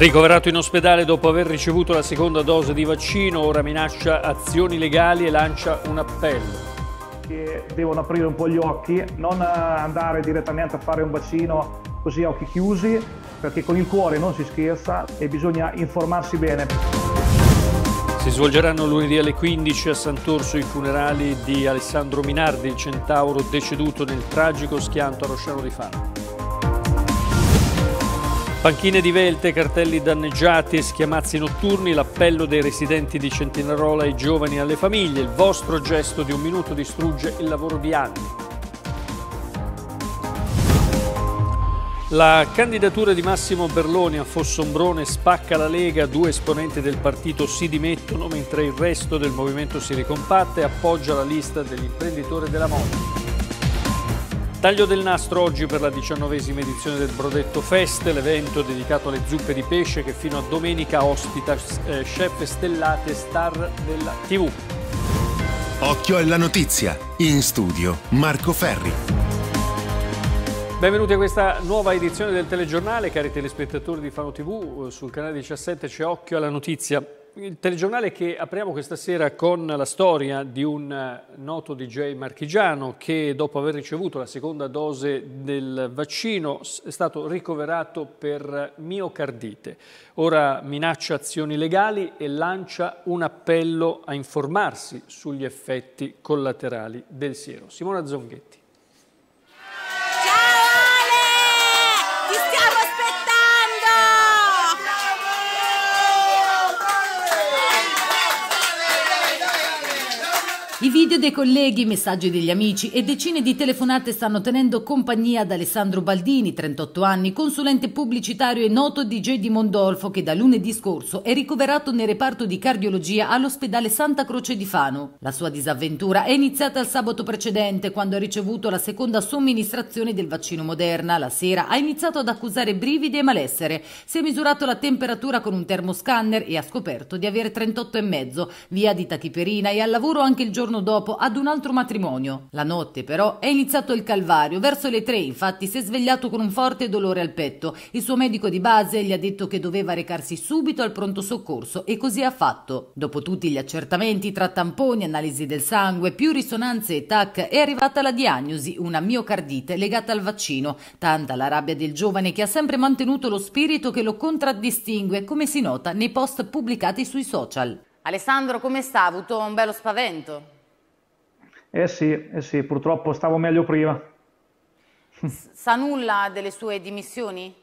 Ricoverato in ospedale dopo aver ricevuto la seconda dose di vaccino, ora minaccia azioni legali e lancia un appello. Che devono aprire un po' gli occhi, non andare direttamente a fare un vaccino così a occhi chiusi, perché con il cuore non si scherza e bisogna informarsi bene. Si svolgeranno lunedì alle 15 a Sant'Orso i funerali di Alessandro Minardi, il centauro deceduto nel tragico schianto a Rosciano di Fano. Panchine di velte, cartelli danneggiati, e schiamazzi notturni, l'appello dei residenti di Centinarola ai giovani e alle famiglie. Il vostro gesto di un minuto distrugge il lavoro di anni. La candidatura di Massimo Berloni a Fossombrone spacca la Lega, due esponenti del partito si dimettono mentre il resto del movimento si ricompatta e appoggia la lista dell'imprenditore della moda. Taglio del nastro oggi per la diciannovesima edizione del Brodetto Fest, l'evento dedicato alle zuppe di pesce che fino a domenica ospita eh, chef stellate star della TV. Occhio alla notizia, in studio Marco Ferri. Benvenuti a questa nuova edizione del telegiornale, cari telespettatori di Fano TV, eh, sul canale 17 c'è Occhio alla notizia il telegiornale che apriamo questa sera con la storia di un eh, noto DJ marchigiano che dopo aver ricevuto la seconda dose del vaccino è stato ricoverato per miocardite. Ora minaccia azioni legali e lancia un appello a informarsi sugli effetti collaterali del siero. Simona Zonghetti. I video dei colleghi, i messaggi degli amici e decine di telefonate stanno tenendo compagnia ad Alessandro Baldini, 38 anni, consulente pubblicitario e noto DJ di Mondolfo che da lunedì scorso è ricoverato nel reparto di cardiologia all'ospedale Santa Croce di Fano. La sua disavventura è iniziata il sabato precedente quando ha ricevuto la seconda somministrazione del vaccino Moderna. La sera ha iniziato ad accusare brividi e malessere. Si è misurato la temperatura con un termoscanner e ha scoperto di avere 38,5, via di tachiperina e al lavoro anche il giorno giorno dopo ad un altro matrimonio. La notte però è iniziato il calvario. Verso le tre infatti si è svegliato con un forte dolore al petto. Il suo medico di base gli ha detto che doveva recarsi subito al pronto soccorso e così ha fatto. Dopo tutti gli accertamenti tra tamponi, analisi del sangue, più risonanze e TAC è arrivata la diagnosi, una miocardite legata al vaccino. Tanta la rabbia del giovane che ha sempre mantenuto lo spirito che lo contraddistingue, come si nota nei post pubblicati sui social. Alessandro, come sta? Ha avuto un bello spavento? Eh sì, eh sì, purtroppo stavo meglio prima. Sa nulla delle sue dimissioni?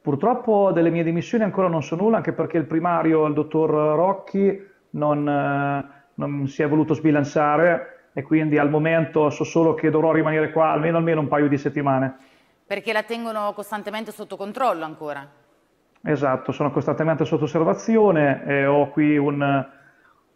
Purtroppo delle mie dimissioni ancora non so nulla, anche perché il primario, il dottor Rocchi, non, eh, non si è voluto sbilanciare e quindi al momento so solo che dovrò rimanere qua almeno, almeno un paio di settimane. Perché la tengono costantemente sotto controllo ancora? Esatto, sono costantemente sotto osservazione, e ho qui un,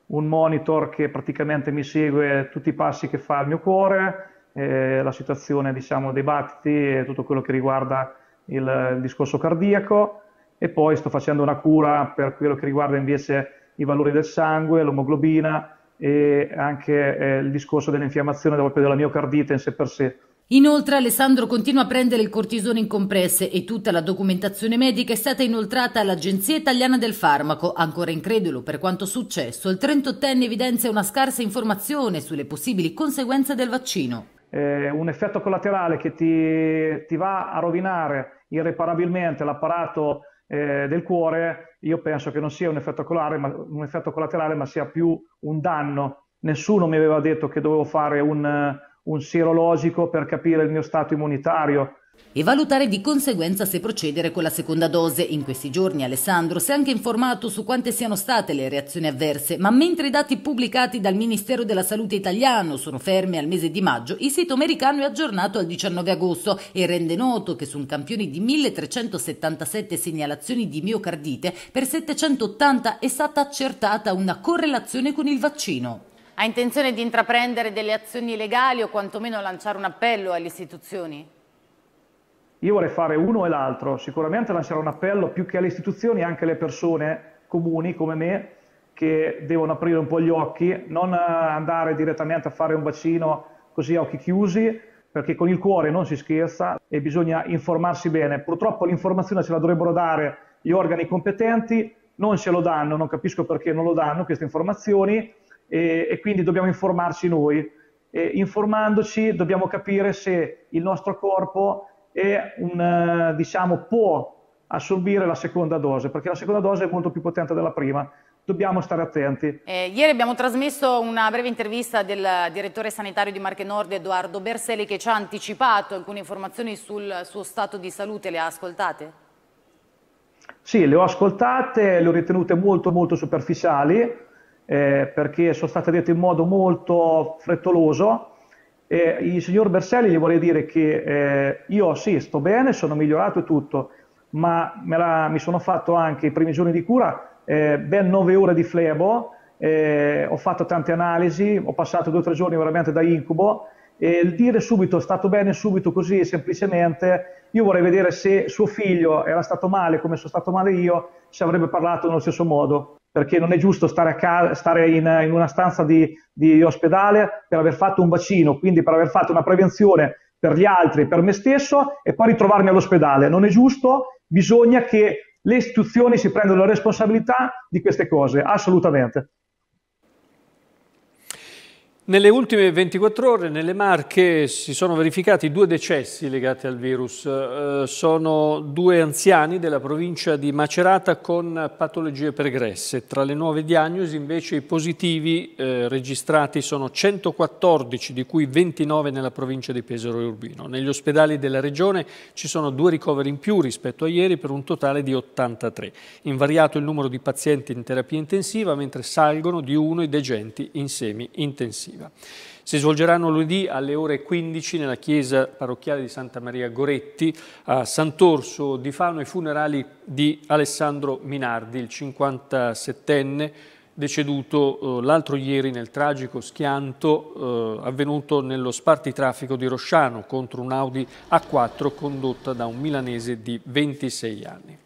un monitor che praticamente mi segue tutti i passi che fa il mio cuore, eh, la situazione diciamo, dei battiti e tutto quello che riguarda il, il, discorso cardiaco e poi sto facendo una cura per quello che riguarda invece i valori del sangue, l'omoglobina e anche eh, il discorso dell'infiammazione proprio della miocardite in sé per sé. Inoltre Alessandro continua a prendere il cortisone in compresse e tutta la documentazione medica è stata inoltrata all'Agenzia Italiana del Farmaco. Ancora incredulo per quanto successo, il 38enne evidenzia una scarsa informazione sulle possibili conseguenze del vaccino. Eh, un effetto collaterale che ti, ti va a rovinare irreparabilmente l'apparato eh, del cuore, io penso che non sia un effetto, ma, un effetto collaterale ma sia più un danno. Nessuno mi aveva detto che dovevo fare un un sierologico per capire il mio stato immunitario e valutare di conseguenza se procedere con la seconda dose. In questi giorni Alessandro si è anche informato su quante siano state le reazioni avverse, ma mentre i dati pubblicati dal Ministero della Salute italiano sono fermi al mese di maggio, il sito americano è aggiornato al 19 agosto e rende noto che su un campione di 1377 segnalazioni di miocardite, per 780 è stata accertata una correlazione con il vaccino. Ha intenzione di intraprendere delle azioni legali o quantomeno lanciare un appello alle istituzioni? Io vorrei fare uno e l'altro, sicuramente lanciare un appello più che alle istituzioni anche alle persone comuni come me che devono aprire un po' gli occhi, non andare direttamente a fare un bacino così a occhi chiusi, perché con il cuore non si scherza e bisogna informarsi bene. Purtroppo l'informazione ce la dovrebbero dare gli organi competenti, non ce lo danno, non capisco perché non lo danno queste informazioni e, e quindi dobbiamo informarci noi. E informandoci dobbiamo capire se il nostro corpo un, eh, diciamo, può assorbire la seconda dose, perché la seconda dose è molto più potente della prima. Dobbiamo stare attenti. Eh, ieri abbiamo trasmesso una breve intervista del direttore sanitario di Marche Nord, Edoardo Berselli, che ci ha anticipato alcune informazioni sul suo stato di salute. Le ha ascoltate? Sì, le ho ascoltate, le ho ritenute molto, molto superficiali eh, perché sono state dette in modo molto frettoloso. Eh, il signor Berselli gli vorrei dire che eh, io sì, sto bene, sono migliorato e tutto, ma la, mi sono fatto anche i primi giorni di cura eh, ben nove ore di flebo, eh, ho fatto tante analisi, ho passato due o tre giorni veramente da incubo e il dire subito stato bene subito così semplicemente, io vorrei vedere se suo figlio era stato male come sono stato male io, se avrebbe parlato nello stesso modo perché non è giusto stare, a casa, stare in, in una stanza di, di ospedale per aver fatto un vaccino, quindi per aver fatto una prevenzione per gli altri, per me stesso e poi ritrovarmi all'ospedale. Non è giusto, bisogna che le istituzioni si prendano la responsabilità di queste cose, assolutamente. Nelle ultime 24 ore nelle Marche si sono verificati due decessi legati al virus. Eh, sono due anziani della provincia di Macerata con patologie pregresse. Tra le nuove diagnosi invece i positivi eh, registrati sono 114, di cui 29 nella provincia di Pesaro e Urbino. Negli ospedali della regione ci sono due ricoveri in più rispetto a ieri per un totale di 83. Invariato il numero di pazienti in terapia intensiva, mentre salgono di uno i degenti in semi intensivi successiva. Si svolgeranno lunedì alle ore 15 nella chiesa parrocchiale di Santa Maria Goretti a Sant'Orso di Fano i funerali di Alessandro Minardi, il 57enne deceduto eh, l'altro ieri nel tragico schianto eh, avvenuto nello spartitraffico di Rosciano contro un Audi A4 condotta da un milanese di 26 anni.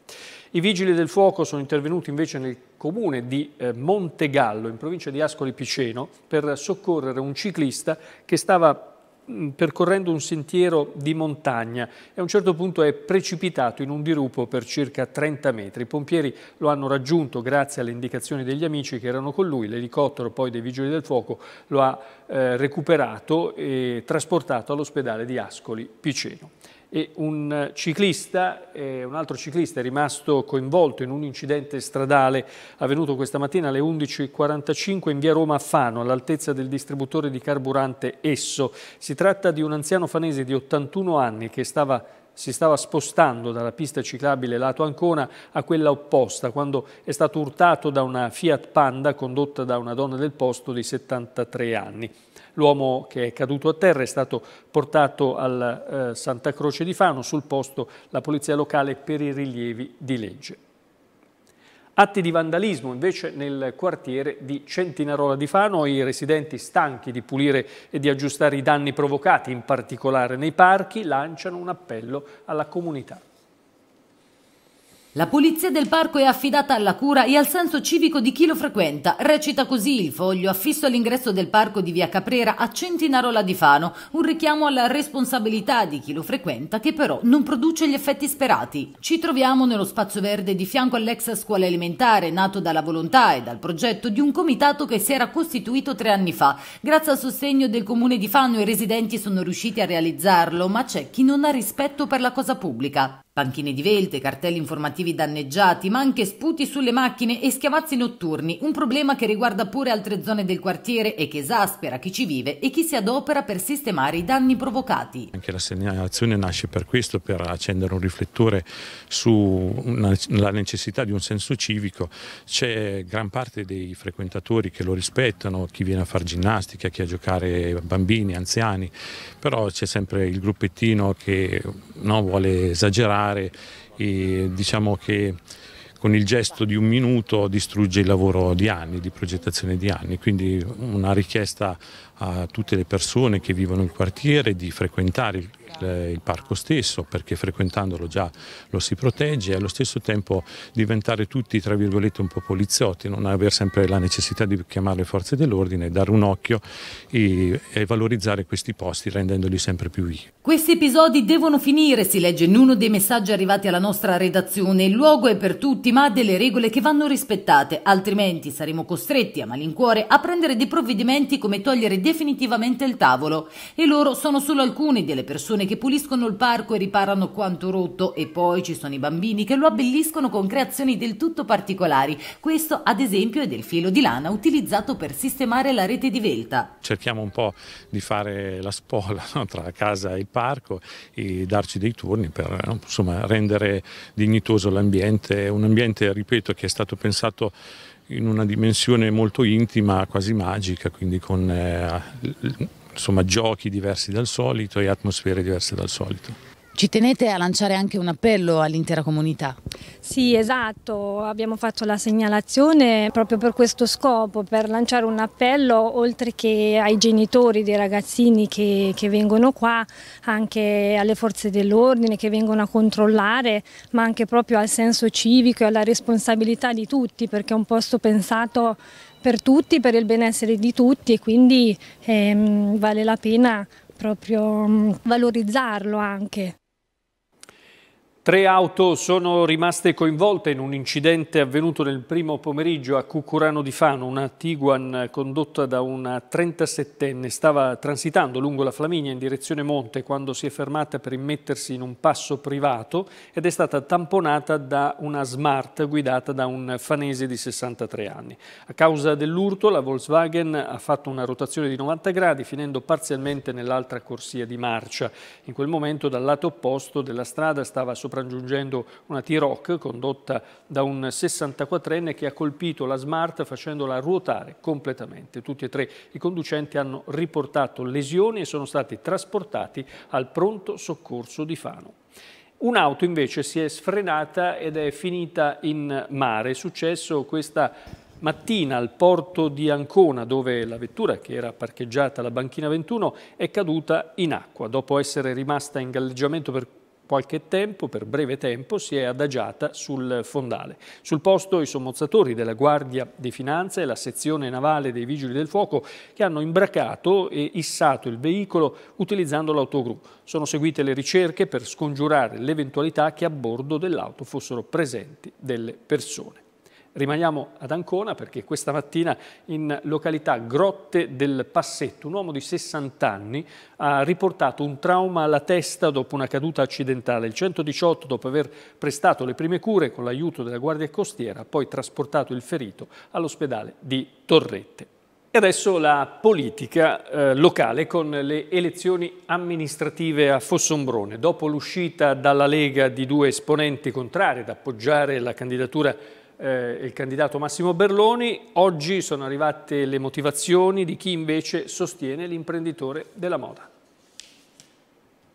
I vigili del fuoco sono intervenuti invece nel comune di eh, Montegallo, in provincia di Ascoli Piceno, per soccorrere un ciclista che stava mm, percorrendo un sentiero di montagna e a un certo punto è precipitato in un dirupo per circa 30 metri. I pompieri lo hanno raggiunto grazie alle indicazioni degli amici che erano con lui, l'elicottero poi dei Vigili del Fuoco lo ha eh, recuperato e trasportato all'ospedale di Ascoli Piceno e un ciclista, eh, un altro ciclista è rimasto coinvolto in un incidente stradale avvenuto questa mattina alle 11.45 in via Roma a Fano, all'altezza del distributore di carburante Esso. Si tratta di un anziano fanese di 81 anni che stava si stava spostando dalla pista ciclabile lato Ancona a quella opposta quando è stato urtato da una Fiat Panda condotta da una donna del posto di 73 anni. L'uomo che è caduto a terra è stato portato al eh, Santa Croce di Fano, sul posto la polizia locale per i rilievi di legge. Atti di vandalismo invece nel quartiere di Centinarola di Fano, i residenti stanchi di pulire e di aggiustare i danni provocati, in particolare nei parchi, lanciano un appello alla comunità. La pulizia del parco è affidata alla cura e al senso civico di chi lo frequenta. Recita così il foglio affisso all'ingresso del parco di via Caprera a Centinarola di Fano, un richiamo alla responsabilità di chi lo frequenta che però non produce gli effetti sperati. Ci troviamo nello spazio verde di fianco all'ex scuola elementare, nato dalla volontà e dal progetto di un comitato che si era costituito tre anni fa. Grazie al sostegno del comune di Fano i residenti sono riusciti a realizzarlo, ma c'è chi non ha rispetto per la cosa pubblica. Panchine di velte, cartelli informativi danneggiati, ma anche sputi sulle macchine e schiamazzi notturni, un problema che riguarda pure altre zone del quartiere e che esaspera chi ci vive e chi si adopera per sistemare i danni provocati. Anche la segnalazione nasce per questo, per accendere un riflettore sulla necessità di un senso civico. C'è gran parte dei frequentatori che lo rispettano, chi viene a fare ginnastica, chi a giocare bambini, anziani, però c'è sempre il gruppettino che no, vuole esagerare fare e diciamo che con il gesto di un minuto distrugge il lavoro di anni, di progettazione di anni, quindi una richiesta a tutte le persone che vivono il quartiere di frequentare il parco stesso perché frequentandolo già lo si protegge e allo stesso tempo diventare tutti tra virgolette un po' poliziotti, non avere sempre la necessità di chiamare le forze dell'ordine, dare un occhio e, e valorizzare questi posti rendendoli sempre più vivi. Questi episodi devono finire, si legge in uno dei messaggi arrivati alla nostra redazione. Il luogo è per tutti ma ha delle regole che vanno rispettate, altrimenti saremo costretti a malincuore a prendere dei provvedimenti come togliere definitivamente il tavolo. E loro sono solo alcune delle persone che puliscono il parco e riparano quanto rotto e poi ci sono i bambini che lo abbelliscono con creazioni del tutto particolari. Questo ad esempio è del filo di lana utilizzato per sistemare la rete di velta. Cerchiamo un po' di fare la spola no? tra casa e il parco e darci dei turni per no? Eh, insomma, rendere dignitoso l'ambiente, un ambiente ripeto che è stato pensato in una dimensione molto intima, quasi magica, quindi con eh, insomma, giochi diversi dal solito e atmosfere diverse dal solito. Ci tenete a lanciare anche un appello all'intera comunità? Sì, esatto, abbiamo fatto la segnalazione proprio per questo scopo, per lanciare un appello oltre che ai genitori dei ragazzini che, che vengono qua, anche alle forze dell'ordine che vengono a controllare, ma anche proprio al senso civico e alla responsabilità di tutti, perché è un posto pensato per tutti, per il benessere di tutti e quindi ehm, vale la pena proprio valorizzarlo anche. Tre auto sono rimaste coinvolte in un incidente avvenuto nel primo pomeriggio a Cucurano di Fano. Una Tiguan condotta da una 37enne stava transitando lungo la Flaminia in direzione Monte quando si è fermata per immettersi in un passo privato ed è stata tamponata da una Smart guidata da un fanese di 63 anni. A causa dell'urto la Volkswagen ha fatto una rotazione di 90 gradi finendo parzialmente nell'altra corsia di marcia. In quel momento dal lato opposto della strada stava soprattutto sopraggiungendo una T-Rock condotta da un 64enne che ha colpito la Smart facendola ruotare completamente. Tutti e tre i conducenti hanno riportato lesioni e sono stati trasportati al pronto soccorso di Fano. Un'auto invece si è sfrenata ed è finita in mare. È successo questa mattina al porto di Ancona dove la vettura che era parcheggiata alla banchina 21 è caduta in acqua dopo essere rimasta in galleggiamento per qualche tempo, per breve tempo, si è adagiata sul fondale. Sul posto i sommozzatori della Guardia di Finanza e la sezione navale dei Vigili del Fuoco che hanno imbracato e issato il veicolo utilizzando l'autogru. Sono seguite le ricerche per scongiurare l'eventualità che a bordo dell'auto fossero presenti delle persone. Rimaniamo ad Ancona perché questa mattina in località Grotte del Passetto un uomo di 60 anni ha riportato un trauma alla testa dopo una caduta accidentale. Il 118 dopo aver prestato le prime cure con l'aiuto della Guardia Costiera ha poi trasportato il ferito all'ospedale di Torrette. E adesso la politica eh, locale con le elezioni amministrative a Fossombrone. Dopo l'uscita dalla Lega di due esponenti contrari ad appoggiare la candidatura eh, il candidato Massimo Berloni. Oggi sono arrivate le motivazioni di chi invece sostiene l'imprenditore della moda.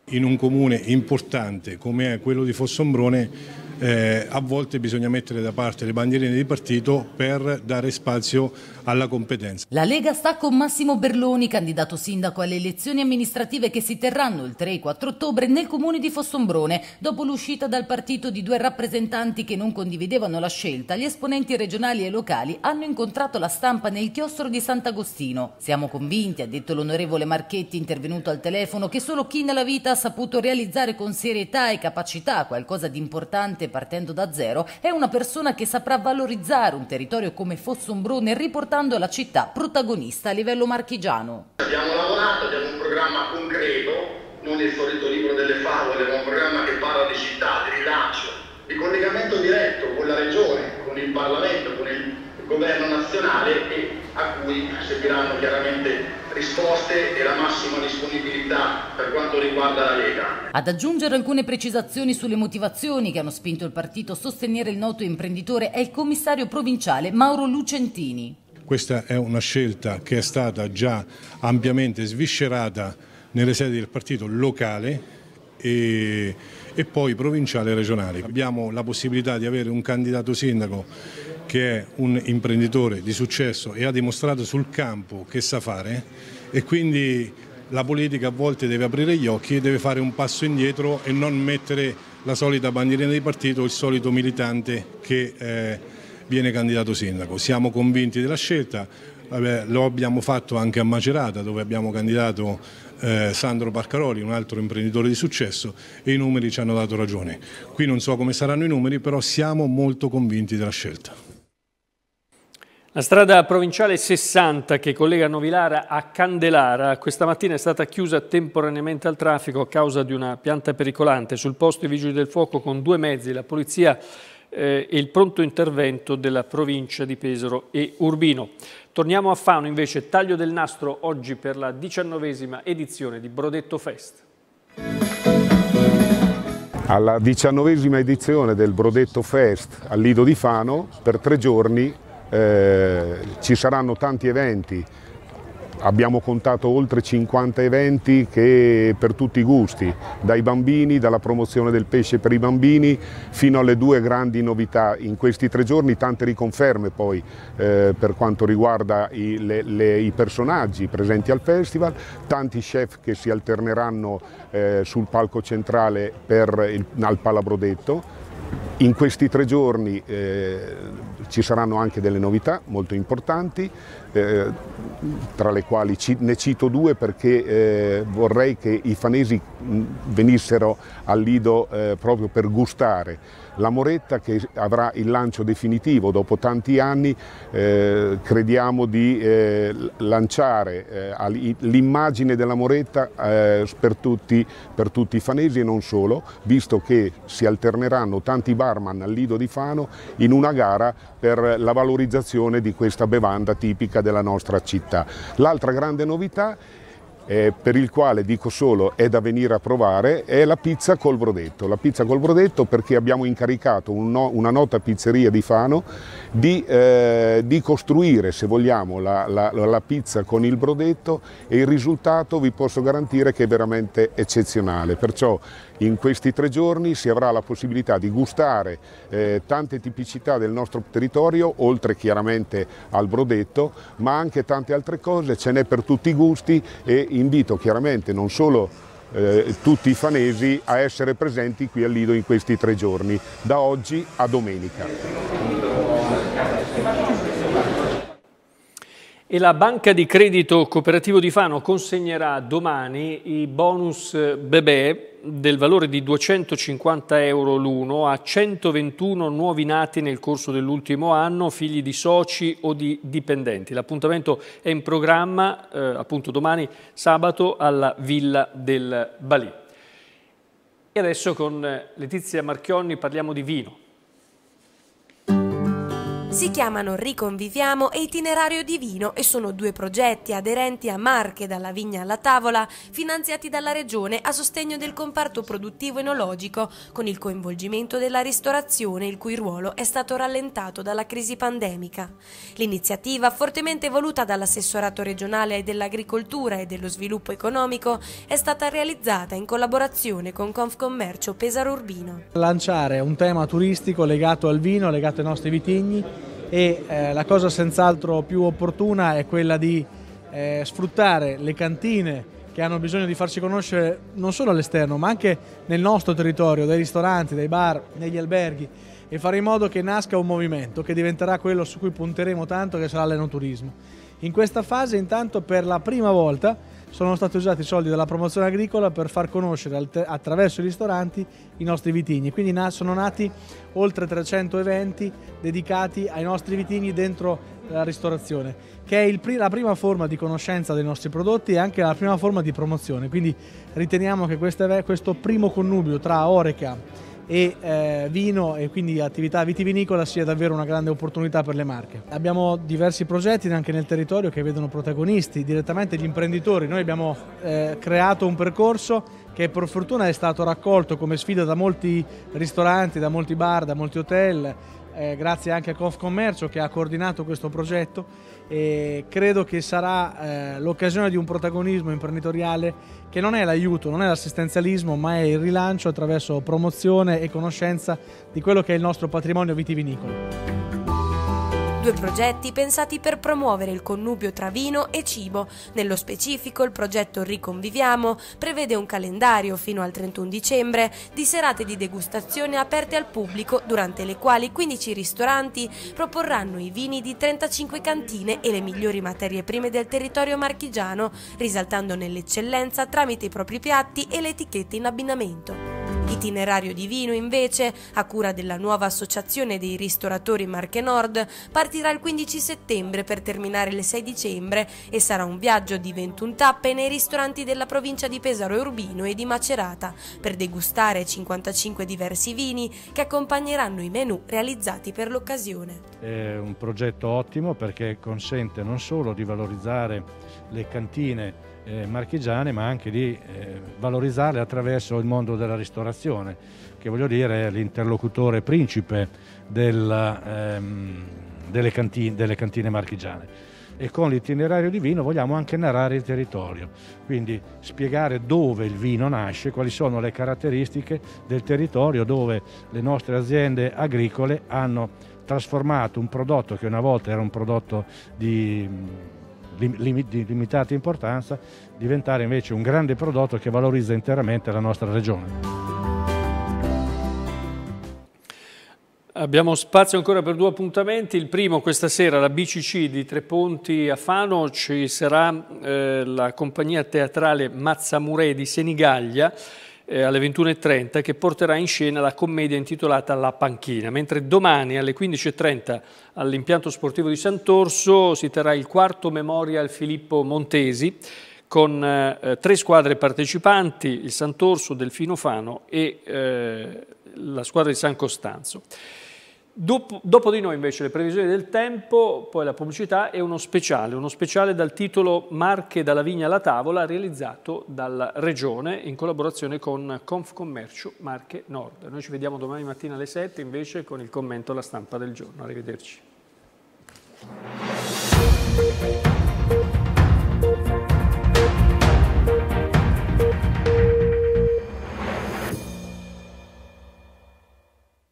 In un comune importante come quello di Fossombrone eh, a volte bisogna mettere da parte le bandierine di partito per dare spazio alla competenza. La Lega sta con Massimo Berloni, candidato sindaco alle elezioni amministrative che si terranno il 3 e 4 ottobre nel comune di Fossombrone. Dopo l'uscita dal partito di due rappresentanti che non condividevano la scelta, gli esponenti regionali e locali hanno incontrato la stampa nel chiostro di Sant'Agostino. Siamo convinti, ha detto l'onorevole Marchetti intervenuto al telefono, che solo chi nella vita ha saputo realizzare con serietà e capacità qualcosa di importante partendo da zero è una persona che saprà valorizzare un territorio come Fossombrone e riportare diventando la città protagonista a livello marchigiano. Abbiamo lavorato, abbiamo un programma concreto, non il solito libro delle favole, ma un programma che parla di città, di rilancio, di collegamento diretto con la regione, con il Parlamento, con il governo nazionale e a cui seguiranno chiaramente risposte e la massima disponibilità per quanto riguarda la Lega. Ad aggiungere alcune precisazioni sulle motivazioni che hanno spinto il partito a sostenere il noto imprenditore è il commissario provinciale Mauro Lucentini. Questa è una scelta che è stata già ampiamente sviscerata nelle sedi del partito locale e, e poi provinciale e regionale. Abbiamo la possibilità di avere un candidato sindaco che è un imprenditore di successo e ha dimostrato sul campo che sa fare e quindi la politica a volte deve aprire gli occhi e deve fare un passo indietro e non mettere la solita bandierina di partito, il solito militante che... Eh, viene candidato sindaco. Siamo convinti della scelta, Vabbè, lo abbiamo fatto anche a Macerata dove abbiamo candidato eh, Sandro Barcaroli, un altro imprenditore di successo e i numeri ci hanno dato ragione. Qui non so come saranno i numeri, però siamo molto convinti della scelta. La strada provinciale 60 che collega Novilara a Candelara questa mattina è stata chiusa temporaneamente al traffico a causa di una pianta pericolante. Sul posto i vigili del fuoco con due mezzi, la polizia eh, e il pronto intervento della provincia di Pesaro e Urbino. Torniamo a Fano invece, taglio del nastro oggi per la diciannovesima edizione di Brodetto Fest. Alla diciannovesima edizione del Brodetto Fest al Lido di Fano, per tre giorni eh, ci saranno tanti eventi Abbiamo contato oltre 50 eventi che per tutti i gusti, dai bambini, dalla promozione del pesce per i bambini, fino alle due grandi novità in questi tre giorni, tante riconferme poi eh, per quanto riguarda i, le, le, i, personaggi presenti al festival, tanti chef che si alterneranno eh, sul palco centrale il, al Palabrodetto in questi tre giorni eh, ci saranno anche delle novità molto importanti, eh, tra le quali ci, ne cito due perché eh, vorrei che i fanesi venissero al Lido eh, proprio per gustare la Moretta che avrà il lancio definitivo dopo tanti anni eh, crediamo di eh, lanciare eh, l'immagine della Moretta eh, per tutti, per, tutti, i fanesi e non solo, visto che si alterneranno tanti barman al Lido di Fano in una gara per la valorizzazione di questa bevanda tipica della nostra città. L'altra grande novità eh, per il quale dico solo è da venire a provare, è la pizza col brodetto. La pizza col brodetto perché abbiamo incaricato un no, una nota pizzeria di Fano di, eh, di costruire, se vogliamo, la, la, la, pizza con il brodetto e il risultato vi posso garantire che è veramente eccezionale. Perciò in questi tre giorni si avrà la possibilità di gustare eh, tante tipicità del nostro territorio, oltre chiaramente al brodetto, ma anche tante altre cose, ce n'è per tutti i gusti e invito chiaramente non solo eh, tutti i fanesi a essere presenti qui al Lido in questi tre giorni, da oggi a domenica. E la Banca di Credito Cooperativo di Fano consegnerà domani i bonus bebè del valore di 250 euro l'uno a 121 nuovi nati nel corso dell'ultimo anno, figli di soci o di dipendenti. L'appuntamento è in programma eh, appunto domani sabato alla Villa del Balì. E adesso con eh, Letizia Marchionni parliamo di vino. Si chiamano Riconviviamo e Itinerario Divino e sono due progetti aderenti a Marche dalla vigna alla tavola, finanziati dalla Regione a sostegno del comparto produttivo enologico, con il coinvolgimento della ristorazione, il cui ruolo è stato rallentato dalla crisi pandemica. L'iniziativa, fortemente voluta dall'assessorato regionale dell'agricoltura e dello sviluppo economico, è stata realizzata in collaborazione con Confcommercio Pesaro Urbino. Lanciare un tema turistico legato al vino, legato ai nostri vitigni e eh, la cosa senz'altro più opportuna è quella di eh, sfruttare le cantine che hanno bisogno di farsi conoscere non solo all'esterno ma anche nel nostro territorio, dai ristoranti, dai bar, negli alberghi e fare in modo che nasca un movimento che diventerà quello su cui punteremo tanto che sarà l'enoturismo in questa fase intanto per la prima volta sono stati usati i soldi della promozione agricola per far conoscere attraverso i ristoranti i nostri vitigni, quindi sono nati oltre 300 eventi dedicati ai nostri vitigni dentro la ristorazione, che è il, la prima forma di conoscenza dei nostri prodotti e anche la prima forma di promozione, quindi riteniamo che questo primo connubio tra Oreca e eh, vino e quindi attività vitivinicola sia davvero una grande opportunità per le marche. Abbiamo diversi progetti anche nel territorio che vedono protagonisti direttamente gli imprenditori. Noi abbiamo eh, creato un percorso che per fortuna è stato raccolto come sfida da molti ristoranti, da molti bar, da molti hotel, eh, grazie anche a Confcommercio che ha coordinato questo progetto e credo che sarà eh, l'occasione di un protagonismo imprenditoriale che non è l'aiuto, non è l'assistenzialismo, ma è il rilancio attraverso promozione e conoscenza di quello che è il nostro patrimonio vitivinicolo due progetti pensati per promuovere il connubio tra vino e cibo. Nello specifico il progetto Riconviviamo prevede un calendario fino al 31 dicembre di serate di degustazione aperte al pubblico durante le quali 15 ristoranti proporranno i vini di 35 cantine e le migliori materie prime del territorio marchigiano, risaltando nell'eccellenza tramite i propri piatti e le etichette in abbinamento. Itinerario di vino, invece, a cura della nuova associazione dei ristoratori Marche Nord, partirà il 15 settembre per terminare il 6 dicembre e sarà un viaggio di 21 tappe nei ristoranti della provincia di Pesaro e Urbino e di Macerata per degustare 55 diversi vini che accompagneranno i menù realizzati per l'occasione. È un progetto ottimo perché consente non solo di valorizzare le cantine eh, marchigiane, ma anche di eh, valorizzarle attraverso il mondo della ristorazione, che voglio dire è l'interlocutore principe della, ehm, delle, cantine, delle cantine marchigiane e con l'itinerario di vino vogliamo anche narrare il territorio, quindi spiegare dove il vino nasce, quali sono le caratteristiche del territorio dove le nostre aziende agricole hanno trasformato un prodotto che una volta era un prodotto di di limitata importanza, diventare invece un grande prodotto che valorizza interamente la nostra regione. Abbiamo spazio ancora per due appuntamenti. Il primo questa sera alla BCC di Tre Ponti a Fano ci sarà eh, la compagnia teatrale Mazzamurè di Senigallia eh, alle 21.30 che porterà in scena la commedia intitolata La panchina, mentre domani alle 15.30 all'impianto sportivo di Sant'Orso si terrà il quarto Memorial Filippo Montesi con eh, eh, tre squadre partecipanti, il Sant'Orso, Delfino Fano e eh, la squadra di San Costanzo. Dopo, dopo, di noi invece le previsioni del tempo, poi la pubblicità e uno speciale, uno speciale dal titolo Marche dalla vigna alla tavola realizzato dalla Regione in collaborazione con Confcommercio Marche Nord. Noi ci vediamo domani mattina alle 7 invece con il commento alla stampa del giorno. Arrivederci.